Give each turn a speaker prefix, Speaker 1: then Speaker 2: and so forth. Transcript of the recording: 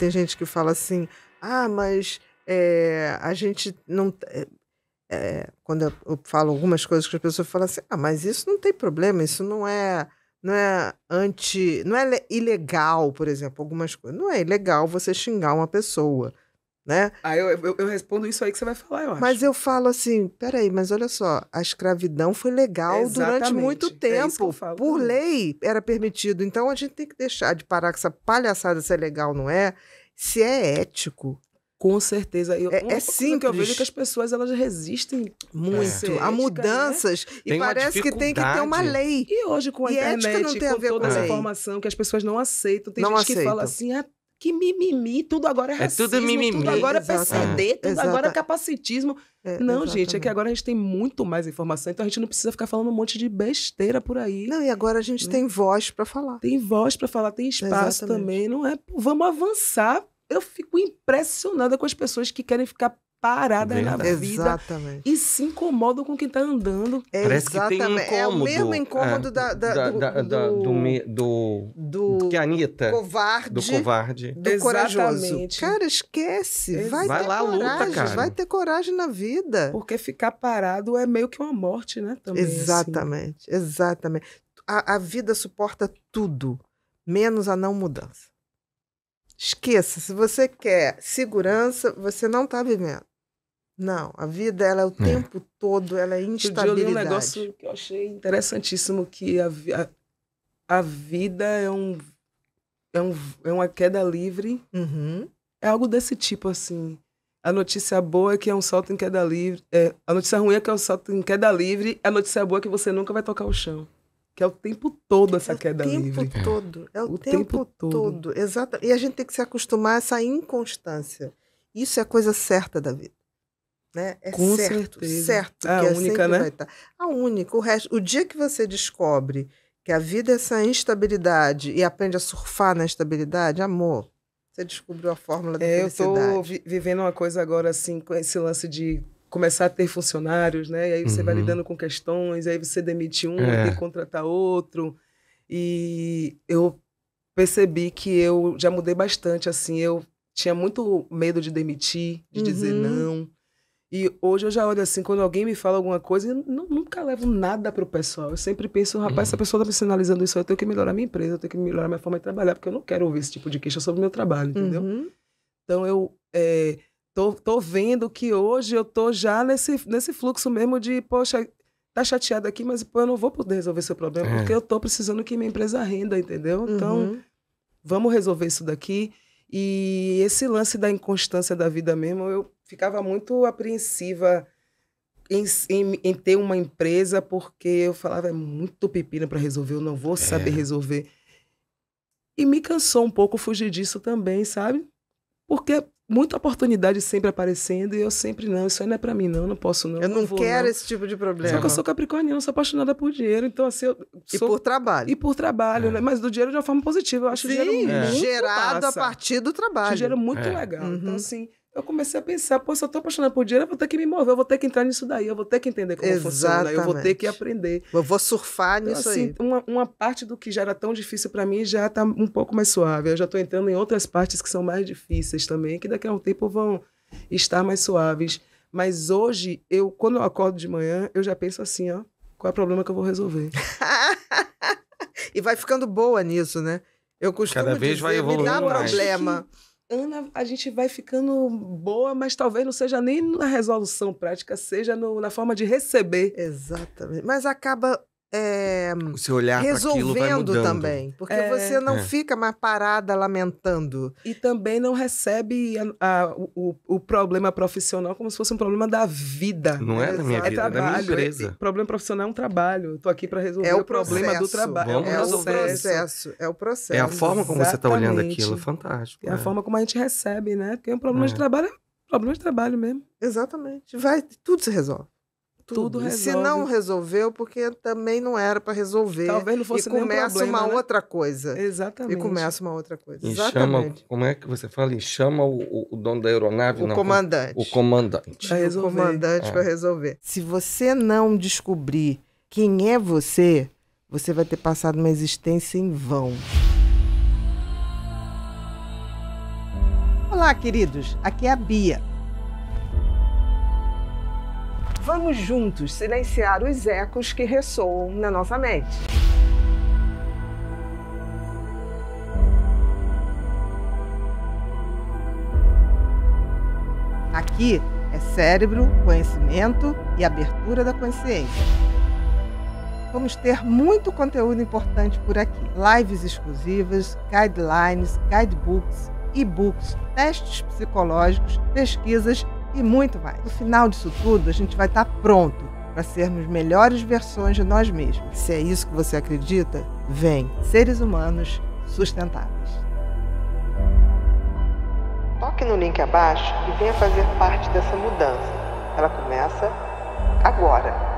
Speaker 1: tem gente que fala assim, ah, mas é, a gente não. É, quando eu, eu, falo algumas coisas que as pessoas falam assim, ah, mas isso não tem problema, isso não é não é anti, não é ilegal, por exemplo, algumas coisas. Não é ilegal você xingar uma pessoa, né?
Speaker 2: Ah, eu, eu, eu respondo isso aí que você vai falar, eu acho. Mas
Speaker 1: eu falo assim, peraí, mas olha só, a escravidão foi legal durante muito é tempo, é por lei era permitido. Então a gente tem que deixar de parar com essa palhaçada se é legal não é, se é ético, com certeza. Eu, é, é que eu vejo é que as
Speaker 2: pessoas elas resistem muito é. a né? mudanças e tem parece que tem que ter uma lei. E hoje com a e internet, não tem com a ver toda com essa informação que as pessoas não aceitam, tem não gente aceitam. que fala assim, ah, que mimimi, tudo agora é racismo, é tudo, mimimi, tudo agora é PCD, tudo exatamente. agora é capacitismo. É, não, exatamente. gente, é que agora a gente tem muito mais informação, então a gente não precisa ficar falando um monte de besteira por aí. Não, e agora a gente né? tem voz para falar. Tem voz para falar, tem espaço exatamente. também, não é? Vamos avançar eu fico impressionada com as pessoas que querem ficar parada Verdade. na vida Exatamente. e se incomodam com quem está andando. É, Parece exatamente. que tem um incômodo. É o mesmo incômodo é, da, da, da, do, da,
Speaker 1: do, do, do, do, que a Anitta,
Speaker 2: covarde, do covarde, do corajoso. Cara, esquece. Vai, vai ter lá, coragem, luta, cara. vai ter coragem na vida. Porque ficar parado é meio que uma morte, né? Também, assim. exatamente,
Speaker 1: assim. exatamente. A, a vida suporta tudo, menos a não mudança. Esqueça, se você quer segurança, você não está vivendo. Não, a vida ela é o é. tempo todo, ela é instabilidade. Eu li um negócio que
Speaker 2: eu achei interessantíssimo que a, a, a vida é um, é um é uma queda livre. Uhum. É algo desse tipo assim. A notícia boa é que é um salto em queda livre. É, a notícia ruim é que é um salto em queda livre. É a notícia boa é que você nunca vai tocar o chão que é o tempo todo essa é queda livre. É o tempo
Speaker 1: todo. É o, tempo, todo. Exato. E a gente tem que se acostumar a essa inconstância. Isso é a coisa certa da vida. Né? É Com certo, certeza. certo. É a única, é né? Tá. A única. O, resto, o dia que você descobre que a vida é essa instabilidade e aprende a surfar na instabilidade, amor,
Speaker 2: você descobriu a fórmula da é, felicidade. Eu estou vivendo uma coisa agora, assim, com esse lance de começar a ter funcionários, né? E aí você uhum. vai lidando com questões, aí você demite um, é. contratar outro. E eu percebi que eu já mudei bastante, assim, eu tinha muito medo de demitir, de uhum. dizer não. E hoje eu já olho assim, quando alguém me fala alguma coisa, eu nunca levo nada pro pessoal. Eu sempre penso, rapaz, uhum. essa pessoa tá me sinalizando isso, eu tenho que melhorar minha empresa, eu tenho que melhorar minha forma de trabalhar, porque eu não quero ouvir esse tipo de queixa sobre o meu trabalho, entendeu? Uhum. Então eu é, Tô, tô vendo que hoje eu tô já nesse, nesse fluxo mesmo de, poxa, tá chateado aqui, mas pô, eu não vou poder resolver seu problema, é. porque eu tô precisando que minha empresa renda, entendeu? Uhum. Então, uhum. vamos resolver isso daqui. E esse lance da inconstância da vida mesmo, eu ficava muito apreensiva em, em, em ter uma empresa, porque eu falava, é muito pepino para resolver, eu não vou é. saber é. resolver. E me cansou um pouco fugir disso também, sabe? Porque muita oportunidade sempre aparecendo e eu sempre não, isso aí não é para mim não, não posso não. Eu não, não vou, quero não. esse
Speaker 1: tipo de problema. Só que eu sou
Speaker 2: capricorniano, sou apaixonada por dinheiro, então assim eu sou... E por trabalho. E por trabalho, é. né? Mas do dinheiro de uma forma positiva, eu acho Sim, dinheiro é. gerado massa. a partir do trabalho. Acho dinheiro muito é. legal. Então, uhum. Então assim, eu comecei a pensar, pô, se eu tô apaixonado por dinheiro, eu vou ter que me mover, eu vou ter que entrar nisso daí, eu vou ter que entender como Exatamente. funciona, eu vou ter que aprender. Eu vou surfar então, nisso assim, aí. Uma, uma parte do que já era tão difícil para mim já tá um pouco mais suave. Eu já tô entrando em outras partes que são mais difíceis também, que daqui a um tempo vão estar mais suaves. Mas hoje, eu, quando eu acordo de manhã, eu já penso assim, ó, qual é o problema que eu vou resolver? e vai ficando boa nisso, né? Eu costumo Cada vez dizer, vai evoluindo me dá mais. problema. Ana, a gente vai ficando boa, mas talvez não seja nem na resolução prática, seja no, na forma de receber. Exatamente. Mas acaba é, o seu olhar resolvendo também. Porque é, você não é. fica mais parada lamentando. E também não recebe a, a, o, o, problema profissional como se fosse um problema da vida. Não é, é da minha vida, trabalho, é da minha empresa. problema profissional é um trabalho. Estou aqui para resolver é o, o, problema do trabalho. é o processo.
Speaker 1: É o processo. É a forma como tá Exatamente. você está olhando aquilo. É fantástico. É a é. forma
Speaker 2: como a gente recebe, né? Porque um problema de trabalho é problema de trabalho mesmo. Exatamente. Vai, tudo se resolve. Tudo, resolve. Se não
Speaker 1: resolveu, porque também não era para resolver. Talvez não fosse E começa problema, uma né? outra coisa. Exatamente. E começa uma outra coisa. E Exatamente.
Speaker 2: Chama, como é que você fala? E chama o, o dono da aeronave? O não, comandante. O comandante. Pra resolver. O comandante é. para
Speaker 1: resolver. Se você não descobrir quem é você, você vai ter passado uma existência em vão. Olá, queridos. Aqui é a Bia Vamos juntos silenciar os ecos que ressoam na nossa mente. Aqui é cérebro, conhecimento e abertura da consciência. Vamos ter muito conteúdo importante por aqui: lives exclusivas, guidelines, guidebooks, e-books, testes psicológicos, pesquisas e muito mais. No final disso tudo, a gente vai estar tá pronto para sermos melhores versões de nós mesmos. Se é isso que você acredita, vem. Seres humanos sustentáveis. Toque no link abaixo e venha fazer parte dessa mudança. Ela começa agora.